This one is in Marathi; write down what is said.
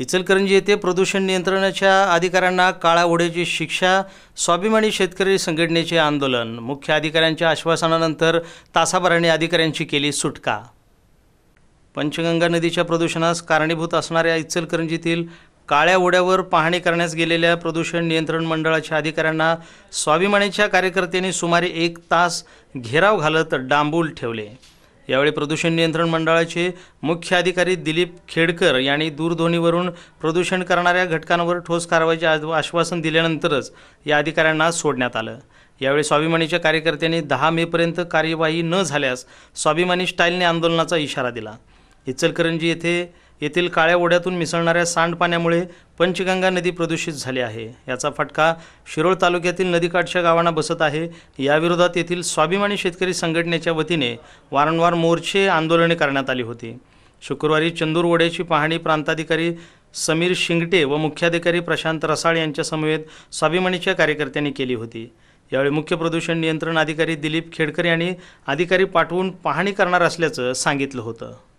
इचलकरंजी येथे प्रदूषण नियंत्रणाच्या अधिकाऱ्यांना काळा ओढ्याची शिक्षा स्वाभिमानी शेतकरी संघटनेचे आंदोलन मुख्य अधिकाऱ्यांच्या आश्वासनानंतर तासाभराने अधिकाऱ्यांची केली सुटका पंचगंगा नदीच्या प्रदूषणास कारणीभूत असणाऱ्या इचलकरंजीतील काळ्या ओढ्यावर पाहणी करण्यास गेलेल्या प्रदूषण नियंत्रण मंडळाच्या अधिकाऱ्यांना स्वाभिमानीच्या कार्यकर्त्यांनी सुमारे एक तास घेराव घालत डांबूल ठेवले यावेळी प्रदूषण नियंत्रण मंडळाचे मुख्य अधिकारी दिलीप खेडकर यांनी दूरध्वनीवरून प्रदूषण करणाऱ्या घटकांवर ठोस कारवाईचे आश्वासन दिल्यानंतरच या अधिकाऱ्यांना सोडण्यात आलं यावेळी स्वाभिमानीच्या कार्यकर्त्यांनी दहा मेपर्यंत कार्यवाही न झाल्यास स्वाभिमानी स्टाईलने आंदोलनाचा इशारा दिला इचलकरंजी येथे येथील काळ्या ओढ्यातून मिसळणाऱ्या सांडपाण्यामुळे पंचगंगा नदी प्रदूषित झाली आहे याचा फटका शिरोळ तालुक्यातील नदीकाठच्या गावांना बसत आहे याविरोधात येथील स्वाभिमानी शेतकरी संघटनेच्या वतीने वारंवार मोर्चे आंदोलने करण्यात आली होती शुक्रवारी चंदूर ओढ्याची पाहणी प्रांताधिकारी समीर शिंगटे व मुख्याधिकारी प्रशांत रसाळ यांच्यासमवेत स्वाभिमानीच्या कार्यकर्त्यांनी केली होती यावेळी मुख्य प्रदूषण नियंत्रण अधिकारी दिलीप खेडकर यांनी अधिकारी पाठवून पाहणी करणार असल्याचं सांगितलं होतं